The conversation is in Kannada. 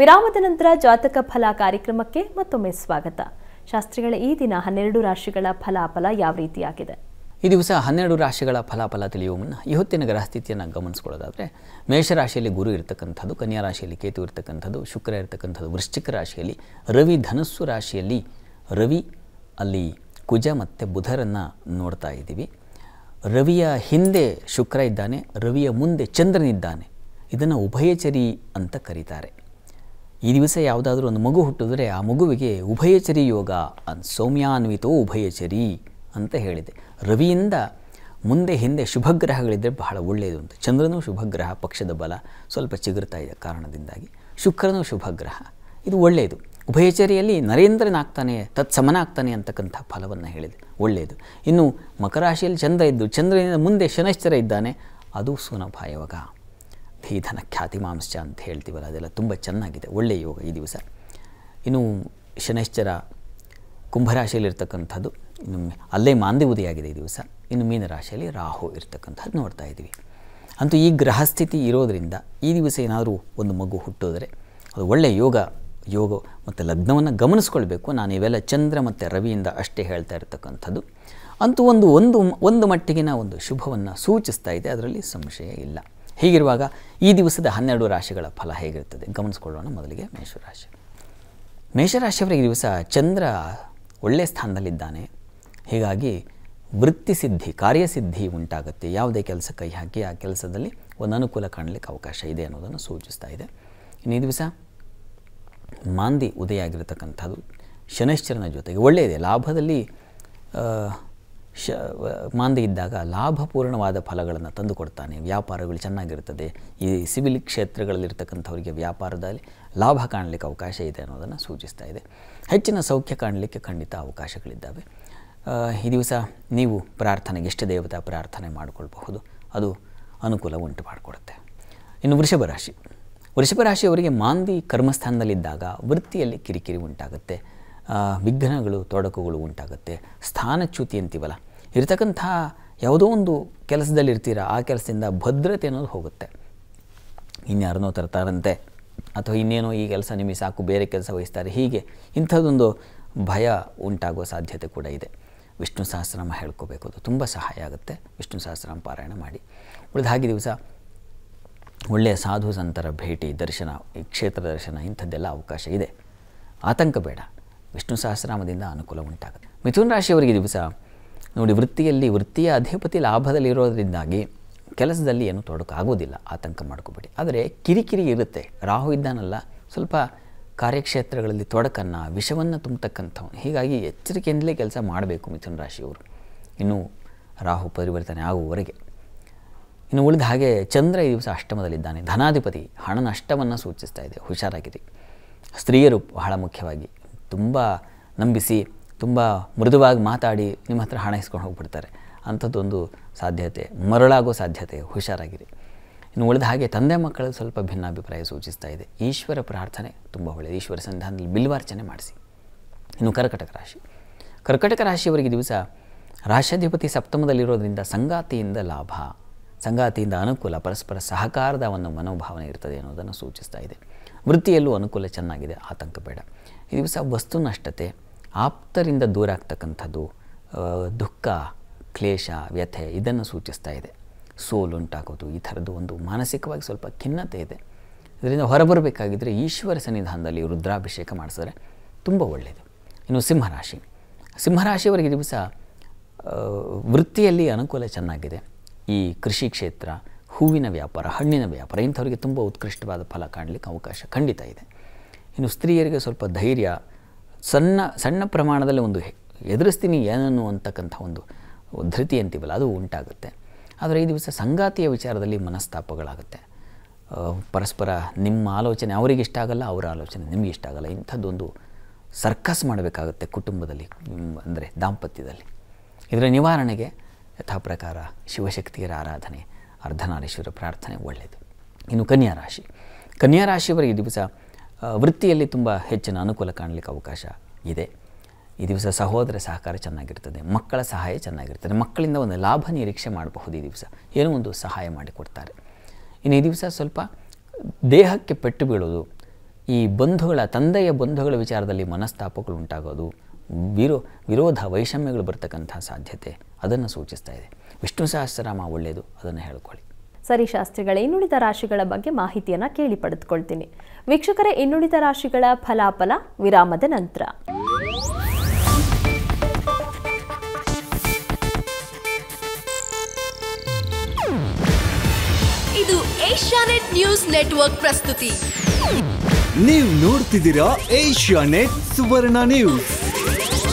ವಿರಾಮದ ನಂತರ ಜಾತಕ ಫಲ ಕಾರ್ಯಕ್ರಮಕ್ಕೆ ಮತ್ತೊಮ್ಮೆ ಸ್ವಾಗತ ಶಾಸ್ತ್ರಿಗಳ ಈ ದಿನ ಹನ್ನೆರಡು ರಾಶಿಗಳ ಫಲಾಫಲ ಯಾವ ರೀತಿಯಾಗಿದೆ ಈ ದಿವಸ ಹನ್ನೆರಡು ರಾಶಿಗಳ ಫಲಾಫಲ ತಿಳಿಯುವ ಮುನ್ನ ಇವತ್ತಿನ ಗ್ರಹ ಸ್ಥಿತಿಯನ್ನು ಗಮನಿಸ್ಕೊಳ್ಳೋದಾದರೆ ಮೇಷರಾಶಿಯಲ್ಲಿ ಗುರು ಇರತಕ್ಕಂಥದ್ದು ಕನ್ಯಾ ರಾಶಿಯಲ್ಲಿ ಕೇತು ಇರತಕ್ಕಂಥದ್ದು ಶುಕ್ರ ಇರತಕ್ಕಂಥದ್ದು ವೃಶ್ಚಿಕ ರಾಶಿಯಲ್ಲಿ ರವಿ ಧನಸ್ಸು ರಾಶಿಯಲ್ಲಿ ರವಿ ಅಲ್ಲಿ ಕುಜ ಮತ್ತು ಬುಧರನ್ನು ನೋಡ್ತಾ ಇದ್ದೀವಿ ರವಿಯ ಹಿಂದೆ ಶುಕ್ರ ಇದ್ದಾನೆ ರವಿಯ ಮುಂದೆ ಚಂದ್ರನಿದ್ದಾನೆ ಇದನ್ನು ಉಭಯಚರಿ ಅಂತ ಕರೀತಾರೆ ಈ ದಿವಸ ಯಾವುದಾದ್ರೂ ಒಂದು ಮಗು ಹುಟ್ಟಿದ್ರೆ ಆ ಮಗುವಿಗೆ ಉಭಯಚರಿ ಯೋಗ ಅನ್ ಸೌಮ್ಯಾನ್ವಿತೋ ಉಭಯಚರಿ ಅಂತ ಹೇಳಿದೆ ರವಿಯಿಂದ ಮುಂದೆ ಹಿಂದೆ ಶುಭಗ್ರಹಗಳಿದ್ದರೆ ಬಹಳ ಒಳ್ಳೆಯದು ಅಂತ ಚಂದ್ರನೂ ಶುಭಗ್ರಹ ಪಕ್ಷದ ಬಲ ಸ್ವಲ್ಪ ಚಿಗುರ್ತಾ ಇದೆ ಕಾರಣದಿಂದಾಗಿ ಶುಕ್ರನೂ ಶುಭಗ್ರಹ ಇದು ಒಳ್ಳೆಯದು ಉಭಯಚರಿಯಲ್ಲಿ ನರೇಂದ್ರನಾಗ್ತಾನೆ ತತ್ಸಮನಾಗ್ತಾನೆ ಅಂತಕ್ಕಂಥ ಫಲವನ್ನು ಹೇಳಿದೆ ಒಳ್ಳೆಯದು ಇನ್ನು ಮಕರಾಶಿಯಲ್ಲಿ ಚಂದ್ರ ಇದ್ದು ಚಂದ್ರನಿಂದ ಮುಂದೆ ಶನಶ್ಚರ ಇದ್ದಾನೆ ಅದು ಸುನಭಾಯವಾಗ ಈ ಖ್ಯಾತಿ ಮಾಂಸ ಅಂತ ಹೇಳ್ತೀವಲ್ಲ ಅದೆಲ್ಲ ತುಂಬ ಚೆನ್ನಾಗಿದೆ ಒಳ್ಳೆಯ ಯೋಗ ಈ ದಿವಸ ಇನ್ನು ಶನೈಶ್ಚರ ಇರ್ತಕ್ಕಂಥದ್ದು ಇನ್ನು ಅಲ್ಲೇ ಮಾಂದಿ ಉದಯಾಗಿದೆ ಈ ದಿವಸ ಇನ್ನು ಮೀನರಾಶಿಯಲ್ಲಿ ರಾಹು ಇರ್ತಕ್ಕಂಥದ್ದು ನೋಡ್ತಾ ಇದ್ದೀವಿ ಅಂತೂ ಈ ಗ್ರಹಸ್ಥಿತಿ ಇರೋದರಿಂದ ಈ ದಿವಸ ಏನಾದರೂ ಒಂದು ಮಗು ಹುಟ್ಟೋದ್ರೆ ಅದು ಒಳ್ಳೆಯ ಯೋಗ ಯೋಗ ಮತ್ತು ಲಗ್ನವನ್ನು ಗಮನಿಸ್ಕೊಳ್ಬೇಕು ನಾನು ಇವೆಲ್ಲ ಚಂದ್ರ ಮತ್ತು ರವಿಯಿಂದ ಅಷ್ಟೇ ಹೇಳ್ತಾ ಇರ್ತಕ್ಕಂಥದ್ದು ಅಂತೂ ಒಂದು ಒಂದು ಒಂದು ಮಟ್ಟಿಗಿನ ಒಂದು ಶುಭವನ್ನು ಸೂಚಿಸ್ತಾ ಇದೆ ಅದರಲ್ಲಿ ಸಂಶಯ ಇಲ್ಲ ಹೀಗಿರುವಾಗ ಈ ದಿವಸದ ಹನ್ನೆರಡು ರಾಶಿಗಳ ಫಲ ಹೇಗಿರ್ತದೆ ಗಮನಿಸ್ಕೊಳ್ಳೋಣ ಮೊದಲಿಗೆ ಮೇಷರಾಶಿ ಮೇಷರಾಶಿಯವರಿಗೆ ಈ ದಿವಸ ಚಂದ್ರ ಒಳ್ಳೆಯ ಸ್ಥಾನದಲ್ಲಿದ್ದಾನೆ ಹೀಗಾಗಿ ಸಿದ್ಧಿ ಕಾರ್ಯಸಿದ್ಧಿ ಉಂಟಾಗುತ್ತೆ ಯಾವುದೇ ಕೆಲಸ ಕೈ ಹಾಕಿ ಆ ಕೆಲಸದಲ್ಲಿ ಒಂದು ಅನುಕೂಲ ಕಾಣಲಿಕ್ಕೆ ಅವಕಾಶ ಇದೆ ಅನ್ನೋದನ್ನು ಸೂಚಿಸ್ತಾ ಇದೆ ಇನ್ನು ಈ ದಿವಸ ಮಾಂದಿ ಉದಯ ಆಗಿರತಕ್ಕಂಥದ್ದು ಶನೈಶ್ಚರನ ಜೊತೆಗೆ ಒಳ್ಳೆಯದೇ ಲಾಭದಲ್ಲಿ ಶ ಮಾಂದಿ ಇದ್ದಾಗ ಲಾಭಪೂರ್ಣವಾದ ಫಲಗಳನ್ನು ಕೊಡ್ತಾನೆ ವ್ಯಾಪಾರಗಳು ಚೆನ್ನಾಗಿರ್ತದೆ ಈ ಸಿವಿಲ್ ಕ್ಷೇತ್ರಗಳಲ್ಲಿರ್ತಕ್ಕಂಥವರಿಗೆ ವ್ಯಾಪಾರದಲ್ಲಿ ಲಾಭ ಕಾಣಲಿಕ್ಕೆ ಅವಕಾಶ ಇದೆ ಅನ್ನೋದನ್ನು ಸೂಚಿಸ್ತಾ ಇದೆ ಹೆಚ್ಚಿನ ಸೌಖ್ಯ ಕಾಣಲಿಕ್ಕೆ ಖಂಡಿತ ಅವಕಾಶಗಳಿದ್ದಾವೆ ಈ ದಿವಸ ನೀವು ಪ್ರಾರ್ಥನೆಗೆ ಇಷ್ಟ ದೇವತಾ ಪ್ರಾರ್ಥನೆ ಮಾಡಿಕೊಳ್ಬಹುದು ಅದು ಅನುಕೂಲ ಉಂಟು ಮಾಡಿಕೊಡುತ್ತೆ ಇನ್ನು ವೃಷಭ ರಾಶಿ ವೃಷಭ ರಾಶಿಯವರಿಗೆ ಮಾಂದಿ ಕರ್ಮಸ್ಥಾನದಲ್ಲಿದ್ದಾಗ ವೃತ್ತಿಯಲ್ಲಿ ಕಿರಿಕಿರಿ ಉಂಟಾಗುತ್ತೆ ವಿಘ್ನಗಳು ತೊಡಕುಗಳು ಉಂಟಾಗುತ್ತೆ ಸ್ಥಾನಚ್ಯುತಿ ಅಂತೀವಲ್ಲ ಇರ್ತಕ್ಕಂಥ ಯಾವುದೋ ಒಂದು ಕೆಲಸದಲ್ಲಿ ಆ ಕೆಲಸದಿಂದ ಭದ್ರತೆ ಅನ್ನೋದು ಹೋಗುತ್ತೆ ಇನ್ಯಾರನ್ನೋ ತರ್ತಾರಂತೆ ಅಥವಾ ಇನ್ನೇನೋ ಈ ಕೆಲಸ ನಿಮಗೆ ಸಾಕು ಬೇರೆ ಕೆಲಸ ವಹಿಸ್ತಾರೆ ಹೀಗೆ ಇಂಥದ್ದೊಂದು ಭಯ ಉಂಟಾಗುವ ಸಾಧ್ಯತೆ ಕೂಡ ಇದೆ ವಿಷ್ಣು ಸಹಸ್ರನಾಮ ಹೇಳ್ಕೋಬೇಕು ಅದು ತುಂಬ ಸಹಾಯ ಆಗುತ್ತೆ ವಿಷ್ಣು ಸಹಸ್ರನಾಮ ಪಾರಾಯಣ ಮಾಡಿ ಉಳಿದ ಹಾಗೆ ದಿವಸ ಒಳ್ಳೆಯ ಸಾಧು ಸಂತರ ಭೇಟಿ ದರ್ಶನ ಈ ಕ್ಷೇತ್ರ ದರ್ಶನ ಇಂಥದ್ದೆಲ್ಲ ಅವಕಾಶ ಇದೆ ಆತಂಕ ಬೇಡ ವಿಷ್ಣು ಸಹಸ್ರಾಮದಿಂದ ಅನುಕೂಲ ಉಂಟಾಗುತ್ತೆ ಮಿಥುನ ರಾಶಿಯವರಿಗೆ ದಿವಸ ನೋಡಿ ವೃತ್ತಿಯಲ್ಲಿ ವೃತ್ತಿಯ ಅಧಿಪತಿ ಲಾಭದಲ್ಲಿರೋದರಿಂದಾಗಿ ಕೆಲಸದಲ್ಲಿ ಏನು ತೊಡಕಾಗೋದಿಲ್ಲ ಆತಂಕ ಮಾಡ್ಕೋಬೇಡಿ ಆದರೆ ಕಿರಿಕಿರಿ ಇರುತ್ತೆ ರಾಹು ಇದ್ದಾನಲ್ಲ ಸ್ವಲ್ಪ ಕಾರ್ಯಕ್ಷೇತ್ರಗಳಲ್ಲಿ ತೊಡಕನ್ನು ವಿಷವನ್ನು ತುಂಬತಕ್ಕಂಥವ್ನು ಹೀಗಾಗಿ ಎಚ್ಚರಿಕೆಯಿಂದಲೇ ಕೆಲಸ ಮಾಡಬೇಕು ಮಿಥುನ ರಾಶಿಯವರು ಇನ್ನು ರಾಹು ಪರಿವರ್ತನೆ ಆಗುವವರೆಗೆ ಇನ್ನು ಉಳಿದ ಹಾಗೆ ಚಂದ್ರ ಈ ದಿವಸ ಅಷ್ಟಮದಲ್ಲಿದ್ದಾನೆ ಧನಾಧಿಪತಿ ಹಣ ನಷ್ಟವನ್ನು ಸೂಚಿಸ್ತಾ ಇದೆ ಹುಷಾರಾಗಿರಿ ಸ್ತ್ರೀಯರು ಬಹಳ ಮುಖ್ಯವಾಗಿ ತುಂಬ ನಂಬಿಸಿ ತುಂಬ ಮೃದುವಾಗಿ ಮಾತಾಡಿ ನಿಮ್ಮ ಹತ್ರ ಹಣ ಇಸ್ಕೊಂಡು ಹೋಗ್ಬಿಡ್ತಾರೆ ಅಂಥದ್ದೊಂದು ಸಾಧ್ಯತೆ ಮರಳಾಗೋ ಸಾಧ್ಯತೆ ಹುಷಾರಾಗಿರಿ ಇನ್ನು ಉಳಿದ ಹಾಗೆ ತಂದೆ ಮಕ್ಕಳ ಸ್ವಲ್ಪ ಭಿನ್ನಾಭಿಪ್ರಾಯ ಸೂಚಿಸ್ತಾ ಇದೆ ಈಶ್ವರ ಪ್ರಾರ್ಥನೆ ತುಂಬ ಒಳ್ಳೆಯದು ಈಶ್ವರ ಸಂಧಾನದಲ್ಲಿ ಬಿಲ್ವಾರ್ಚನೆ ಮಾಡಿಸಿ ಇನ್ನು ಕರ್ಕಟಕ ರಾಶಿ ಕರ್ಕಟಕ ರಾಶಿಯವರಿಗೆ ದಿವಸ ರಾಷ್ಟ್ರಾಧಿಪತಿ ಸಪ್ತಮದಲ್ಲಿರೋದ್ರಿಂದ ಸಂಗಾತಿಯಿಂದ ಲಾಭ ಸಂಗಾತಿಯಿಂದ ಅನುಕೂಲ ಪರಸ್ಪರ ಸಹಕಾರದ ಒಂದು ಮನೋಭಾವನೆ ಇರ್ತದೆ ಅನ್ನೋದನ್ನು ಸೂಚಿಸ್ತಾ ಇದೆ ವೃತ್ತಿಯಲ್ಲೂ ಅನುಕೂಲ ಚೆನ್ನಾಗಿದೆ ಆತಂಕ ಬೇಡ ಈ ದಿವಸ ನಷ್ಟತೆ ಆಪ್ತರಿಂದ ದೂರ ಆಗ್ತಕ್ಕಂಥದ್ದು ದುಃಖ ಕ್ಲೇಶ ವ್ಯಥೆ ಇದನ್ನು ಸೂಚಿಸ್ತಾ ಇದೆ ಉಂಟಾಗೋದು ಈ ಥರದ್ದು ಒಂದು ಮಾನಸಿಕವಾಗಿ ಸ್ವಲ್ಪ ಖಿನ್ನತೆ ಇದೆ ಇದರಿಂದ ಹೊರಬರಬೇಕಾಗಿದ್ದರೆ ಈಶ್ವರ ಸನ್ನಿಧಾನದಲ್ಲಿ ರುದ್ರಾಭಿಷೇಕ ಮಾಡಿಸಿದ್ರೆ ತುಂಬ ಒಳ್ಳೆಯದು ಇನ್ನು ಸಿಂಹರಾಶಿ ಸಿಂಹರಾಶಿಯವರಿಗೆ ದಿವಸ ವೃತ್ತಿಯಲ್ಲಿ ಅನುಕೂಲ ಚೆನ್ನಾಗಿದೆ ಈ ಕೃಷಿ ಕ್ಷೇತ್ರ ಹೂವಿನ ವ್ಯಾಪಾರ ಹಣ್ಣಿನ ವ್ಯಾಪಾರ ಇಂಥವರಿಗೆ ತುಂಬ ಉತ್ಕೃಷ್ಟವಾದ ಫಲ ಕಾಣಲಿಕ್ಕೆ ಅವಕಾಶ ಖಂಡಿತ ಇದೆ ಇನ್ನು ಸ್ತ್ರೀಯರಿಗೆ ಸ್ವಲ್ಪ ಧೈರ್ಯ ಸಣ್ಣ ಸಣ್ಣ ಪ್ರಮಾಣದಲ್ಲಿ ಒಂದು ಎದುರಿಸ್ತೀನಿ ಏನನ್ನು ಅಂತಕ್ಕಂಥ ಒಂದು ಧೃತಿ ಅಂತೀವಲ್ಲ ಅದು ಉಂಟಾಗುತ್ತೆ ಆದರೆ ಈ ದಿವಸ ಸಂಗಾತಿಯ ವಿಚಾರದಲ್ಲಿ ಮನಸ್ತಾಪಗಳಾಗುತ್ತೆ ಪರಸ್ಪರ ನಿಮ್ಮ ಆಲೋಚನೆ ಅವರಿಗೆ ಇಷ್ಟ ಆಗಲ್ಲ ಅವರ ಆಲೋಚನೆ ನಿಮಗೆ ಇಷ್ಟ ಆಗಲ್ಲ ಇಂಥದ್ದೊಂದು ಸರ್ಕಸ್ ಮಾಡಬೇಕಾಗುತ್ತೆ ಕುಟುಂಬದಲ್ಲಿ ಅಂದರೆ ದಾಂಪತ್ಯದಲ್ಲಿ ಇದರ ನಿವಾರಣೆಗೆ ಯಥಾ ಪ್ರಕಾರ ಶಿವಶಕ್ತಿಯರ ಆರಾಧನೆ ಅರ್ಧನಾರೀಶ್ವರ ಪ್ರಾರ್ಥನೆ ಒಳ್ಳೆಯದು ಇನ್ನು ಕನ್ಯಾ ರಾಶಿ ಕನ್ಯಾ ರಾಶಿಯವರಿಗೆ ಈ ದಿವಸ ವೃತ್ತಿಯಲ್ಲಿ ತುಂಬ ಹೆಚ್ಚಿನ ಅನುಕೂಲ ಕಾಣಲಿಕ್ಕೆ ಅವಕಾಶ ಇದೆ ಈ ದಿವಸ ಸಹೋದರ ಸಹಕಾರ ಚೆನ್ನಾಗಿರ್ತದೆ ಮಕ್ಕಳ ಸಹಾಯ ಚೆನ್ನಾಗಿರ್ತದೆ ಮಕ್ಕಳಿಂದ ಒಂದು ಲಾಭ ನಿರೀಕ್ಷೆ ಮಾಡಬಹುದು ಈ ದಿವಸ ಏನೋ ಒಂದು ಸಹಾಯ ಮಾಡಿಕೊಡ್ತಾರೆ ಇನ್ನು ಈ ದಿವಸ ಸ್ವಲ್ಪ ದೇಹಕ್ಕೆ ಪೆಟ್ಟು ಬೀಳೋದು ಈ ಬಂಧುಗಳ ತಂದೆಯ ಬಂಧುಗಳ ವಿಚಾರದಲ್ಲಿ ಮನಸ್ತಾಪಗಳು ಉಂಟಾಗೋದು ವಿರೋ ವಿರೋಧ ವೈಷಮ್ಯಗಳು ಬರ್ತಕ್ಕಂಥ ಸಾಧ್ಯತೆ ಅದನ್ನು ಸೂಚಿಸ್ತಾ ಇದೆ ವಿಷ್ಣು ಸಹಸ್ರನಾಮ ಒಳ್ಳೆಯದು ಅದನ್ನು ಹೇಳ್ಕೊಳ್ಳಿ ಸರಿ ಶಾಸ್ತ್ರಿಗಳೇ ಇನ್ನುಳಿದ ರಾಶಿಗಳ ಬಗ್ಗೆ ಮಾಹಿತಿಯನ್ನು ಕೇಳಿ ಪಡೆದುಕೊಳ್ತೀನಿ ವೀಕ್ಷಕರೇ ಇನ್ನುಳಿದ ರಾಶಿಗಳ ಫಲಾಫಲ ವಿರಾಮದ ನಂತರ ಇದು ಏಷ್ಯಾನೆಟ್ ನ್ಯೂಸ್ ನೆಟ್ವರ್ಕ್ ಪ್ರಸ್ತುತಿ ನೀವು ನೋಡ್ತಿದ್ದೀರಾ ಏಷ್ಯಾನೆಟ್ ಸುವರ್ಣ ನ್ಯೂಸ್